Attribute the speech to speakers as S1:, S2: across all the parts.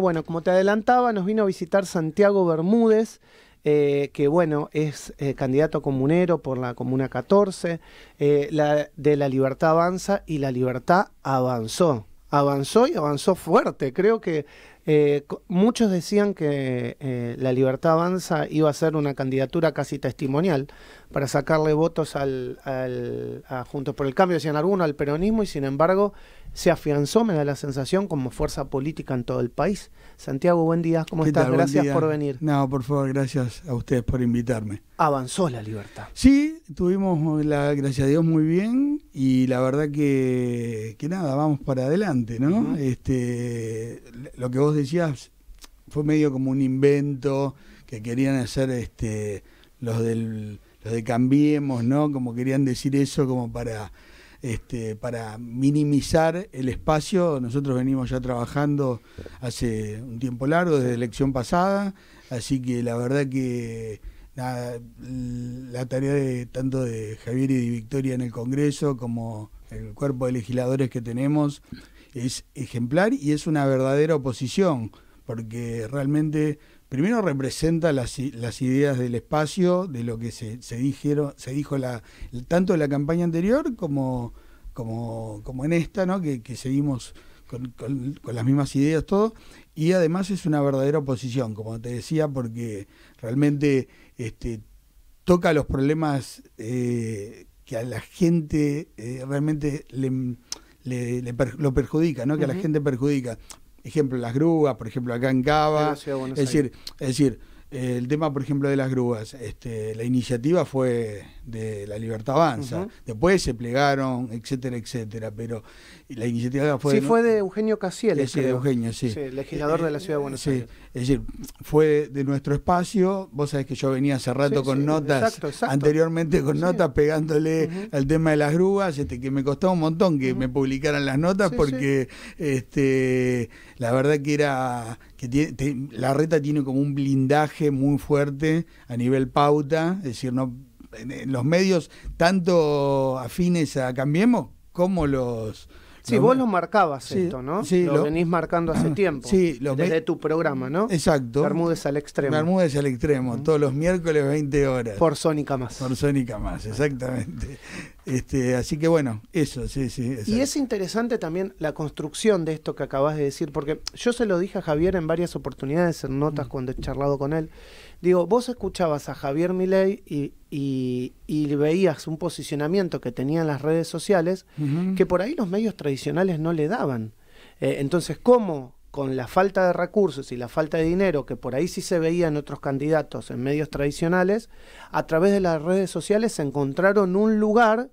S1: bueno, como te adelantaba, nos vino a visitar Santiago Bermúdez, eh, que bueno, es eh, candidato comunero por la Comuna 14, eh, la, de la libertad avanza y la libertad avanzó. Avanzó y avanzó fuerte. Creo que muchos decían que la libertad avanza iba a ser una candidatura casi testimonial para sacarle votos al, Juntos por el Cambio, decían algunos, al peronismo y sin embargo se afianzó, me da la sensación, como fuerza política en todo el país. Santiago, buen día, ¿cómo estás? gracias por venir.
S2: No, por favor, gracias a ustedes por invitarme.
S1: Avanzó la libertad.
S2: Sí, tuvimos, la, gracias a Dios, muy bien y la verdad que, que nada, vamos para adelante, ¿no? este, lo que vos decías fue medio como un invento que querían hacer este, los, del, los de Cambiemos, ¿no? Como querían decir eso como para este, para minimizar el espacio. Nosotros venimos ya trabajando hace un tiempo largo, desde la elección pasada, así que la verdad que la tarea de tanto de Javier y de Victoria en el Congreso como el cuerpo de legisladores que tenemos es ejemplar y es una verdadera oposición, porque realmente primero representa las, ideas del espacio, de lo que se, se dijo tanto en la campaña anterior como, como, en esta, ¿no? que, seguimos con, las mismas ideas, todo, y además es una verdadera oposición, como te decía, porque realmente este, toca los problemas eh, que a la gente eh, realmente le, lo perjudica, ¿no? que a la gente perjudica ejemplo, las grúas, por ejemplo, acá en Cava. Es decir, es decir, el tema, por ejemplo, de las grúas, este, la iniciativa fue de la Libertad Avanza. Después se plegaron, etcétera, etcétera. Pero la iniciativa fue. Sí, fue de
S1: Eugenio Casiel. Sí, de Eugenio, sí. sí legislador de la Ciudad de Buenos sí. Aires.
S2: Es decir, fue de nuestro espacio. Vos sabés que yo venía hace rato con notas, anteriormente con notas, pegándole al tema de las grúas, este, que me costó un montón que me publicaran las notas, porque este, la verdad que era que la reta tiene como un blindaje muy fuerte a nivel pauta, es decir, no, en los medios tanto afines a Cambiemos como los
S1: Sí, vos lo marcabas esto, ¿no? Sí, lo, venís marcando hace tiempo. Sí, lo desde tu programa, ¿no?
S2: Exacto. Bermúdez al extremo. Bermúdez al extremo, todos los miércoles 20 horas. Por Sónica más. Por Sónica más, exactamente. Este, así que bueno, eso, sí, sí.
S1: Y es interesante también la construcción de esto que acabas de decir, porque yo se lo dije a Javier en varias oportunidades, en notas mm. cuando he charlado con él. Digo, vos escuchabas a Javier Milei y, veías un posicionamiento que tenían las redes sociales que por ahí los medios tradicionales no le daban. Eh, entonces, ¿cómo con la falta de recursos y la falta de dinero que por ahí sí se veían en otros candidatos en medios tradicionales, a través de las redes sociales se encontraron un lugar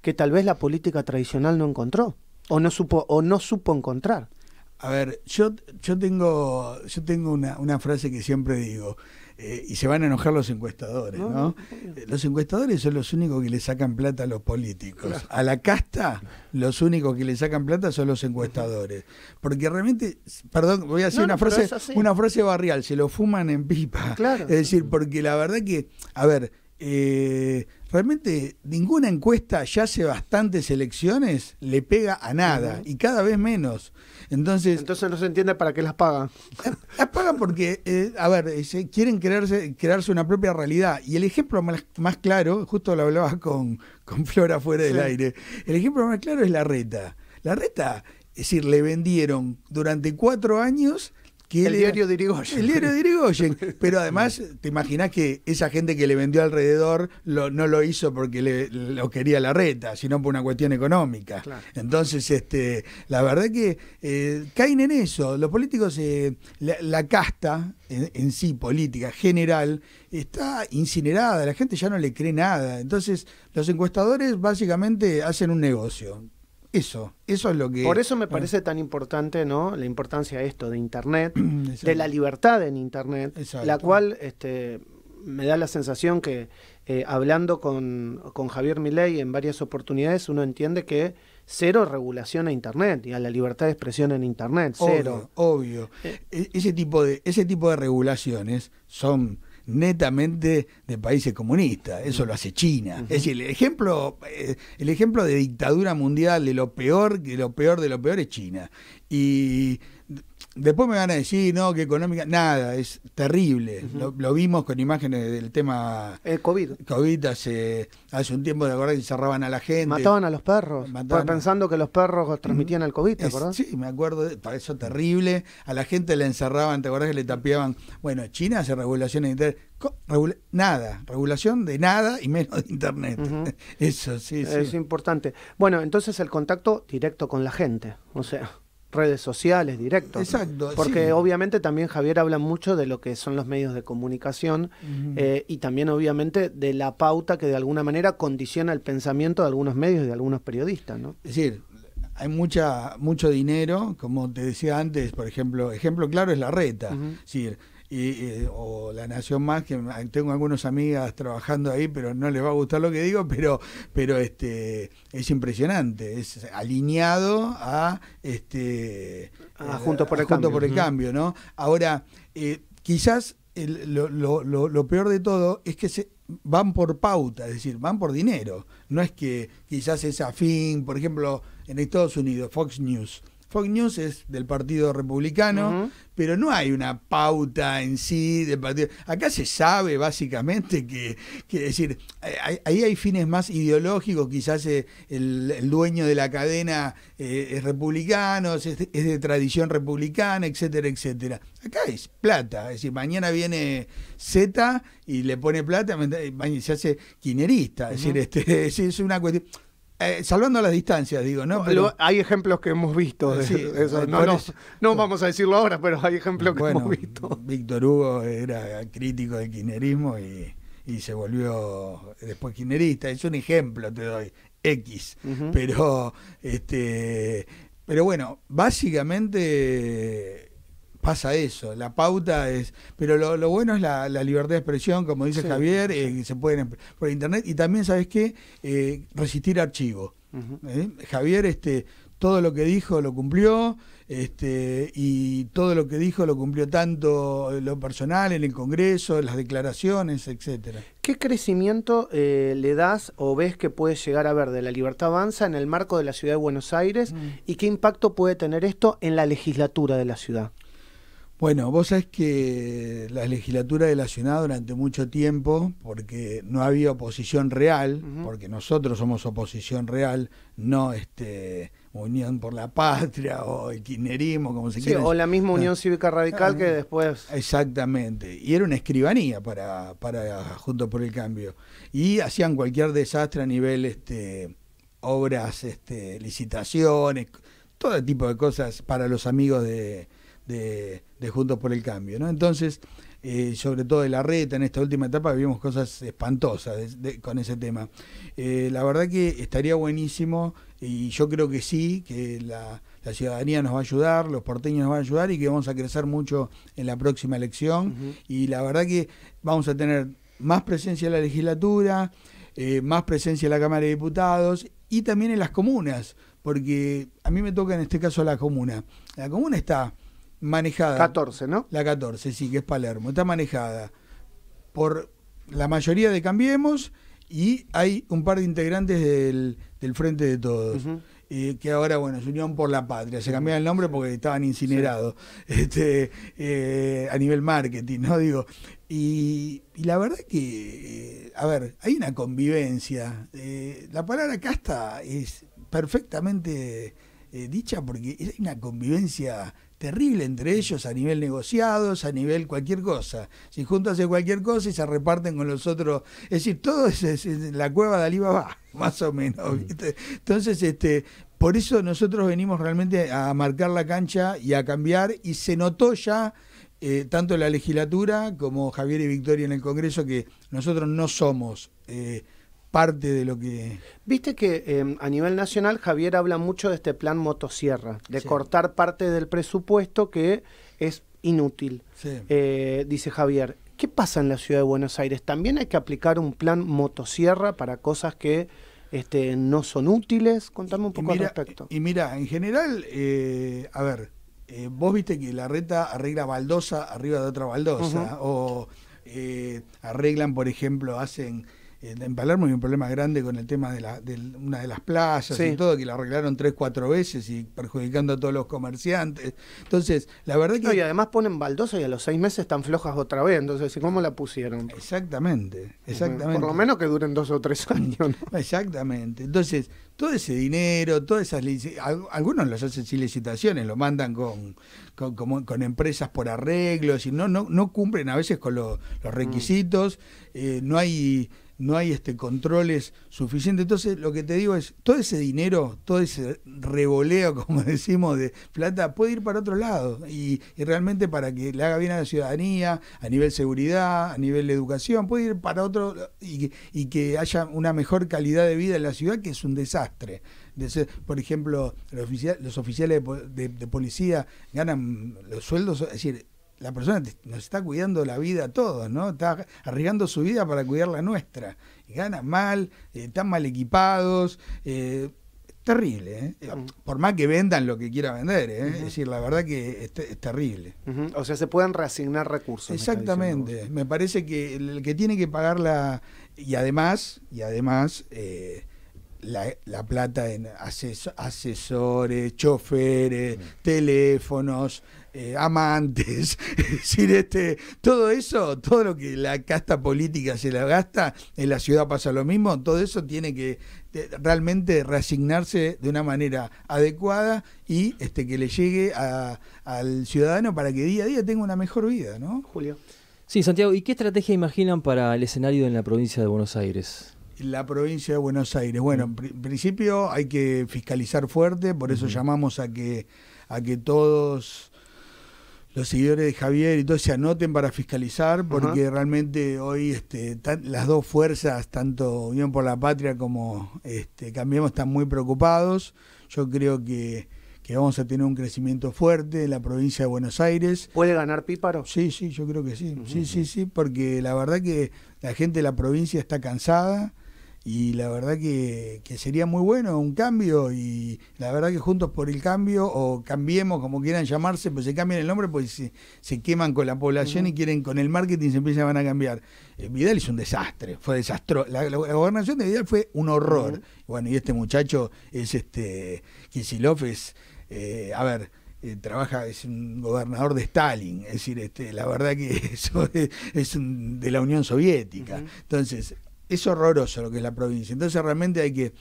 S1: que tal vez la política tradicional no encontró o no supo o no supo encontrar. A ver, yo,
S2: tengo, yo tengo una frase que siempre digo, eh, y se van a enojar los encuestadores, ¿no? Eh, los encuestadores son los únicos que le sacan plata a los políticos. A la casta, los únicos que le sacan plata son los encuestadores. Porque realmente, perdón, voy a decir una frase, una frase barrial, se lo fuman en pipa. Es decir, porque la verdad que, a ver, eh, realmente ninguna encuesta ya hace bastantes elecciones le pega a nada y cada vez menos. Entonces, Entonces no se entiende para qué las pagan. Las pagan porque, eh, a ver, quieren crearse, crearse una propia realidad. Y el ejemplo más, claro, justo lo hablabas con, Flora fuera del aire, el ejemplo más claro es la reta. La reta, es decir, le vendieron durante cuatro años el diario de El diario de Pero además, te imaginas que esa gente que le vendió alrededor no lo hizo porque lo quería la reta, sino por una cuestión económica. Entonces, este, la verdad que eh, caen en eso. Los políticos, eh, la, casta en, sí, política general, está incinerada. La gente ya no le cree nada. Entonces, los encuestadores básicamente hacen un negocio eso,
S1: eso es lo que... Por eso me ah. parece tan importante, ¿no? La importancia de esto, de Internet, de la libertad en Internet, la cual este, me da la sensación que eh, hablando con, con Javier Milei en varias oportunidades, uno entiende que cero regulación a Internet y a la libertad de expresión en Internet, cero. Obvio,
S2: eh. e, ese, tipo de, ese tipo de regulaciones son netamente de países comunistas, eso lo hace China. Es decir, el ejemplo, eh, el ejemplo de dictadura mundial, de lo peor, de lo peor, de lo peor es China. Y Después me van a decir, no, que económica, nada, es terrible. lo, vimos con imágenes del tema. El COVID. COVID hace, un tiempo, de acordás? Encerraban a la gente. Mataban
S1: a los perros. Mataban. Pues pensando que los perros transmitían el COVID, ¿te sí, me acuerdo,
S2: de, para eso terrible. A la gente le encerraban, ¿te acordás que le tapiaban? Bueno, China hace regulaciones de internet. nada,
S1: regulación de nada y menos de Internet. eso sí, sí. Es importante. Bueno, entonces el contacto directo con la gente, o sea redes sociales, directos. Exacto. Porque obviamente también Javier habla mucho de lo que son los medios de comunicación eh, y también obviamente de la pauta que de alguna manera condiciona el pensamiento de algunos medios y de algunos periodistas, ¿no? Es
S2: decir, hay mucha, mucho dinero, como te decía antes, por ejemplo, ejemplo claro es la reta. es decir, o La Nación Más, que tengo algunas amigas trabajando ahí, pero no les va a gustar lo que digo, pero, pero este, es impresionante, es alineado a, este, Juntos por el, por el Cambio, ¿no? Ahora, eh, quizás lo, lo peor de todo es que se, van por pauta, es decir, van por dinero. No es que quizás es afín, por ejemplo, en Estados Unidos, Fox News, Fox News es del Partido Republicano, pero no hay una pauta en sí del partido. Acá se sabe básicamente que, decir, eh, ahí hay fines más ideológicos, quizás eh, el, dueño de la cadena eh, es republicano, es, de tradición republicana, etcétera, etcétera. Acá es plata, es decir, mañana viene Z y le pone plata y se hace quinerista, es decir, este, es una cuestión eh, salvando las distancias, digo, ¿no? Pero... hay ejemplos que hemos visto de, eh, eh, No, vamos a decirlo ahora, pero hay ejemplos que hemos visto. Víctor Hugo era crítico de kirchnerismo y, se volvió después kirchnerista. Es un ejemplo, te doy, X. Pero, este, pero bueno, básicamente pasa eso, la pauta es, pero lo, bueno es la, libertad de expresión, como dice Javier, eh, se pueden em, por internet y también, ¿sabes qué? Eh, resistir archivo. ¿eh? Javier, este, todo lo que dijo lo cumplió, este, y todo lo que dijo lo cumplió tanto lo personal, en el Congreso, las declaraciones, etcétera.
S1: ¿Qué crecimiento le das o ves que puede llegar a ver de la libertad avanza en el marco de la ciudad de Buenos Aires mm. y qué impacto puede tener esto en la legislatura de la ciudad?
S2: Bueno, vos sabés que la legislatura de la ciudad durante mucho tiempo, porque no había oposición real, porque nosotros somos oposición real, no este Unión por la Patria o el kirchnerismo, como se quiera. O la misma Unión Cívica Radical que ah, después. Exactamente. Y era una escribanía para, para Juntos por el Cambio. Y hacían cualquier desastre a nivel este obras, este, licitaciones, todo tipo de cosas para los amigos de de, Juntos por el Cambio. ¿no? Entonces, eh, sobre todo de la reta, en esta última etapa vimos cosas espantosas con ese tema. Eh, la verdad que estaría buenísimo y yo creo que sí, que la, ciudadanía nos va a ayudar, los porteños nos van a ayudar y que vamos a crecer mucho en la próxima elección. Y la verdad que vamos a tener más presencia en la legislatura, eh, más presencia en la Cámara de Diputados y también en las comunas, porque a mí me toca en este caso la comuna. La comuna está manejada. 14, ¿no? La 14, sí, que es Palermo. Está manejada por la mayoría de Cambiemos y hay un par de integrantes del, Frente de Todos. Eh, que ahora, bueno, es Unión por la patria, se cambiaron el nombre porque estaban incinerados este, eh, a nivel marketing, ¿no? Digo, y, la verdad que, a ver, hay una convivencia. Eh, la palabra casta es perfectamente eh, dicha porque hay una convivencia terrible entre ellos a nivel negociados, a nivel cualquier cosa. Si juntos hace cualquier cosa y se reparten con los otros. Es decir, todo es, la cueva de Alibaba, más o menos. Mm. Entonces, este, por eso nosotros venimos realmente a marcar la cancha y a cambiar y se notó ya... Eh, tanto la legislatura como Javier y Victoria en el Congreso, que nosotros no somos eh, parte de lo que...
S1: Viste que em, a nivel nacional Javier habla mucho de este plan motosierra, de cortar parte del presupuesto que es inútil, eh, dice Javier. ¿Qué pasa en la ciudad de Buenos Aires? ¿También hay que aplicar un plan motosierra para cosas que este, no son útiles? Contame un poco al respecto.
S2: Y mira, en general, eh, a ver, eh, vos viste que la reta arregla baldosa arriba de otra baldosa, o arreglan, por ejemplo, hacen en Palermo hay un problema grande con el tema de, la, de una de las playas y todo, que la arreglaron tres, cuatro veces y perjudicando a todos los comerciantes. Entonces, la verdad que... No, y
S1: además ponen baldosa y a los seis meses están flojas otra vez, entonces, ¿cómo la pusieron? Exactamente, exactamente. Por lo menos que duren dos o tres años. Exactamente. Entonces, todo ese dinero,
S2: todas esas algunos los hacen sin licitaciones, lo mandan con, empresas por arreglos y no, cumplen a veces con los mm. requisitos, eh, no hay no hay este controles suficientes. Entonces, lo que te digo es, todo ese dinero, todo ese revoleo, como decimos, de plata, puede ir para otro lado. Y, realmente para que le haga bien a la ciudadanía, a nivel seguridad, a nivel de educación, puede ir para otro y, que haya una mejor calidad de vida en la ciudad, que es un desastre. De por ejemplo, los, oficiales, los oficiales de, de, policía ganan los sueldos, es decir, la persona nos está cuidando la vida a todos, ¿no? Está arriesgando su vida para cuidar la nuestra. Ganan mal, eh, están mal equipados. Eh, terrible, ¿eh? eh um. por más que vendan lo que quiera vender, ¿eh? es decir, la verdad que es, terrible.
S1: O sea, se pueden reasignar recursos. Exactamente,
S2: me, parece que el que tiene que pagar la... y además, y además eh, la, plata en asesores, choferes, mm. teléfonos, eh, amantes, este, todo eso, todo lo que la casta política se la gasta, en la ciudad pasa lo mismo, todo eso tiene que eh, realmente reasignarse de una manera adecuada y este, que le llegue al ciudadano para que día a día tenga una mejor vida, ¿no? Julio.
S1: Sí, Santiago, ¿y qué estrategia imaginan para el escenario en la provincia de Buenos Aires?
S2: la provincia de Buenos Aires. Bueno, en mm. principio hay que fiscalizar fuerte, por eso llamamos a que, a que todos los seguidores de Javier y todos se anoten para fiscalizar, porque realmente hoy este, las dos fuerzas, tanto Unión por la Patria como este, Cambiemos, están muy preocupados. Yo creo que, vamos a tener un crecimiento fuerte en la provincia de Buenos Aires. ¿Puede ganar Píparo? Sí, sí, yo creo que sí. Sí, sí, sí, porque la verdad que la gente de la provincia está cansada y la verdad que, sería muy bueno un cambio y la verdad que juntos por el cambio o cambiemos como quieran llamarse, pues se cambian el nombre pues se, se queman con la población y quieren con el marketing se empiezan a cambiar. Eh, Vidal es un desastre, fue desastroso. La, gobernación de Vidal fue un horror. Bueno, y este muchacho es este Kisilov es eh, a ver, eh, trabaja, es un gobernador de Stalin, es decir, este, la verdad que eso es, de la Unión Soviética. Entonces, es horroroso lo que es la provincia. Entonces realmente hay que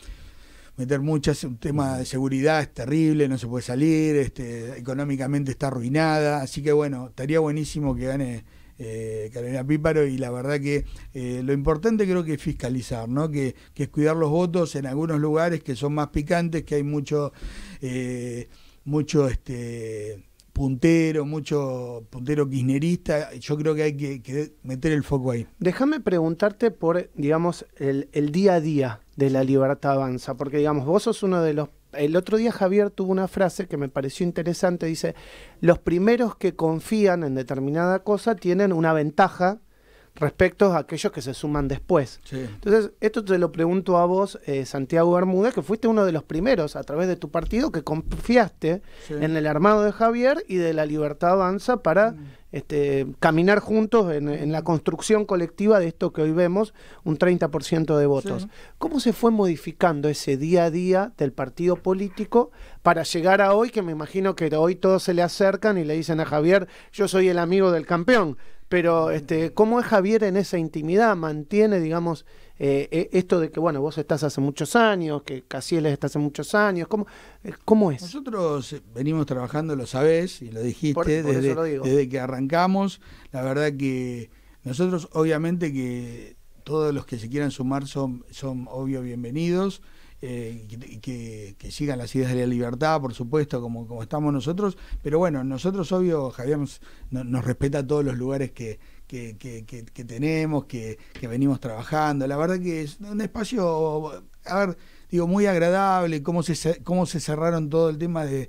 S2: meter muchas, un tema de seguridad es terrible, no se puede salir, este, económicamente está arruinada, así que bueno, estaría buenísimo que gane eh, Carolina Píparo y la verdad que eh, lo importante creo que es fiscalizar, ¿no? Que, es cuidar los votos en algunos lugares que son más picantes, que hay mucho, eh, mucho este puntero, mucho puntero kirchnerista. Yo creo que hay que, meter el
S1: foco ahí. Déjame preguntarte por, digamos, el, el, día a día de la libertad avanza, porque, digamos, vos sos uno de los... El otro día Javier tuvo una frase que me pareció interesante, dice, los primeros que confían en determinada cosa tienen una ventaja respecto a aquellos que se suman después. Entonces, esto te lo pregunto a vos, eh, Santiago Bermúdez, que fuiste uno de los primeros a través de tu partido que confiaste en el armado de Javier y de la libertad avanza para mm. este, caminar juntos en, la construcción colectiva de esto que hoy vemos, un 30% de votos. ¿Cómo se fue modificando ese día a día del partido político para llegar a hoy, que me imagino que hoy todos se le acercan y le dicen a Javier, yo soy el amigo del campeón? Pero, este, ¿cómo es Javier en esa intimidad? ¿Mantiene, digamos, eh, eh, esto de que, bueno, vos estás hace muchos años, que Casieles está hace muchos años? ¿Cómo, eh, ¿Cómo, es?
S2: Nosotros
S1: venimos trabajando, lo sabés y lo dijiste, desde
S2: que arrancamos. La verdad que nosotros, obviamente, que todos los que se quieran sumar son, son obvio bienvenidos. Eh, que, sigan las ideas de la libertad, por supuesto, como, como estamos nosotros. Pero bueno, nosotros, obvio, Javier nos, respeta todos los lugares que, tenemos, que, venimos trabajando. La verdad que es un espacio, a ver, digo, muy agradable, cómo se, cómo se cerraron todo el tema de...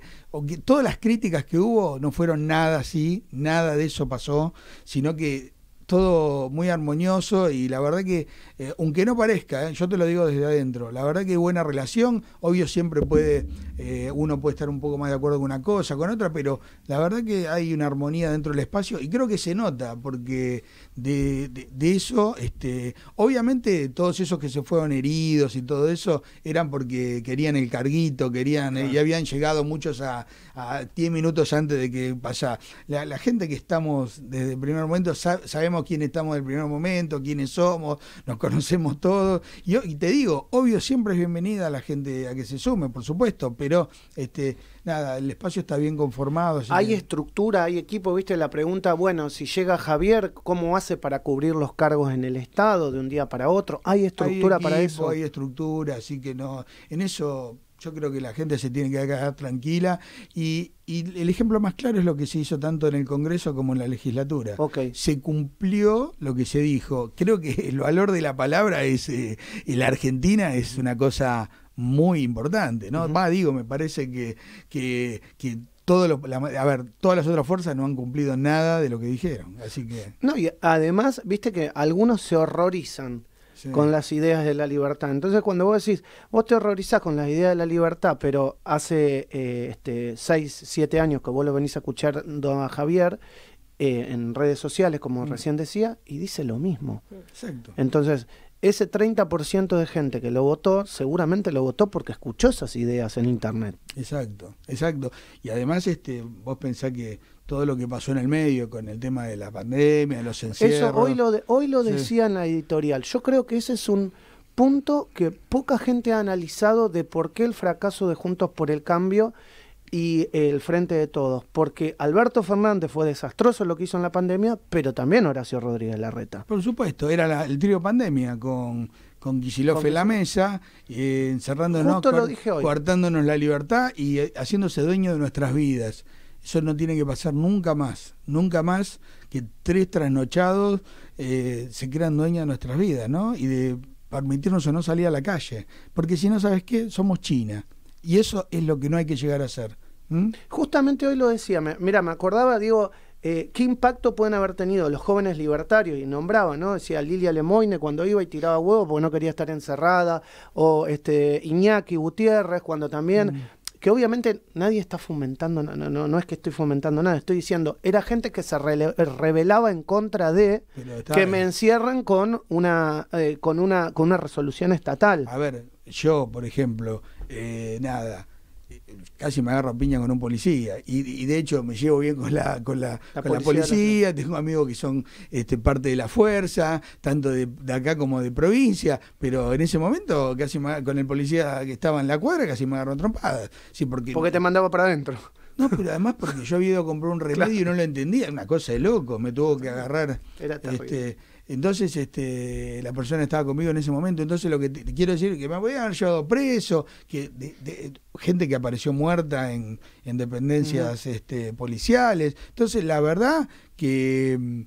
S2: todas las críticas que hubo no fueron nada así, nada de eso pasó, sino que todo muy armonioso y la verdad que, eh, aunque no parezca, eh, yo te lo digo desde adentro, la verdad que buena relación, obvio siempre puede, eh, uno puede estar un poco más de acuerdo con una cosa, con otra, pero la verdad que hay una armonía dentro del espacio y creo que se nota, porque de, eso, este, obviamente todos esos que se fueron heridos y todo eso, eran porque querían el carguito, querían, y habían llegado muchos a, 10 minutos antes de que pasara. La, gente que estamos desde el primer momento sabemos quién estamos el primer momento, quiénes somos, nos conocemos todos. Y, te digo, obvio, siempre es bienvenida la gente a que se sume, por supuesto, pero este, nada, el espacio está bien conformado.
S1: Hay estructura, hay equipo, viste la pregunta, bueno, si llega Javier, ¿cómo hace para cubrir los cargos en el Estado de un día para otro? ¿Hay estructura hay equipo, para eso? Hay
S2: estructura, así que no, en eso yo creo que la gente se tiene que quedar tranquila y, y, el ejemplo más claro es lo que se hizo tanto en el Congreso como en la legislatura. Se cumplió lo que se dijo. Creo que el valor de la palabra es, en eh, la Argentina es una cosa muy importante, ¿no? digo, me parece que, todo todas las otras fuerzas no han cumplido nada de lo que dijeron, así que...
S1: No, y además, viste que algunos se horrorizan con las ideas de la libertad. Entonces cuando vos decís, vos te horrorizás con las ideas de la libertad, pero hace eh, este, 6, 7 años que vos lo venís a escuchar a Javier eh, en redes sociales, como mm. recién decía, y dice lo mismo.
S2: Exacto.
S1: Entonces, ese 30% de gente que lo votó, seguramente lo votó porque escuchó esas ideas en Internet. Exacto, exacto. Y además, este, vos pensás que todo lo que pasó en el
S2: medio con el tema de la pandemia, los encierros. Eso hoy lo, hoy lo decía
S1: en la editorial. Yo creo que ese es un punto que poca gente ha analizado de por qué el fracaso de Juntos por el Cambio y el Frente de Todos. Porque Alberto Fernández fue desastroso lo que hizo en la pandemia, pero también Horacio Rodríguez Larreta.
S2: Por supuesto, era el trío pandemia con con Kicillof en la mesa, eh, encerrándonos, cortándonos la libertad y eh, haciéndose dueño de nuestras vidas. Eso no tiene que pasar nunca más, nunca más que tres trasnochados eh, se crean dueños de nuestras vidas, ¿no? Y de permitirnos o no salir a la calle. Porque si no, ¿sabes qué? Somos China. Y eso
S1: es lo que no hay que llegar a hacer. Justamente hoy lo decía, mira, me acordaba, digo, eh, ¿qué impacto pueden haber tenido los jóvenes libertarios? Y nombraba, ¿no? Decía Lilia Lemoine cuando iba y tiraba huevos porque no quería estar encerrada, o este Iñaki Gutiérrez cuando también... Mm que obviamente nadie está fomentando, no, no, no, es que estoy fomentando nada, estoy diciendo, era gente que se rebelaba en contra de que me encierren con una, eh, con, una, con una resolución estatal. A
S2: ver, yo, por ejemplo, eh, nada, casi me agarro piña con un policía. Y, de hecho me llevo bien con la, con la, con policía, la policía. tengo amigos que son este, parte de la fuerza, tanto de, acá como de provincia, pero en ese momento casi me, con el policía que estaba en la cuadra casi me agarró trompadas. Sí, porque, porque te
S1: mandaba para adentro.
S2: No, pero además porque yo había ido a comprar un remedio y no lo entendía, una cosa de loco, me tuvo que agarrar. este, entonces, este, la persona estaba conmigo en ese momento. Entonces, lo que quiero decir es que me a haber llevado preso, que de, gente que apareció muerta en, dependencias este, policiales. Entonces, la verdad que mm,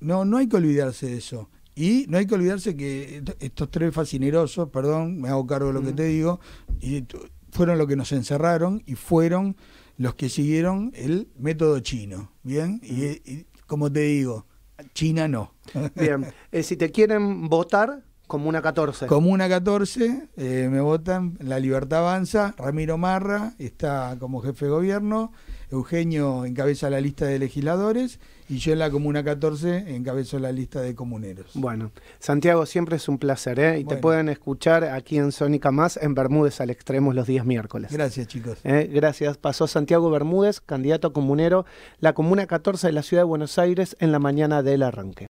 S2: no, no hay que olvidarse de eso. Y no hay que olvidarse que estos tres fascinerosos, perdón, me hago cargo de lo que te digo, fueron los que nos encerraron y fueron los que siguieron el método chino. Bien, y como te digo, China no.
S1: Bien, eh, si te quieren votar, Comuna 14. Comuna
S2: 14, eh, me votan La Libertad Avanza, Ramiro Marra está como jefe de gobierno, Eugenio encabeza la lista de legisladores y yo en la Comuna 14 encabezo la lista de comuneros. Bueno,
S1: Santiago, siempre es un placer ¿eh? y te pueden escuchar aquí en Sónica Más en Bermúdez al Extremo los días miércoles.
S2: Gracias, chicos.
S1: ¿Eh? Gracias. Pasó Santiago Bermúdez, candidato a comunero, la Comuna 14 de la Ciudad de Buenos Aires en la mañana del arranque.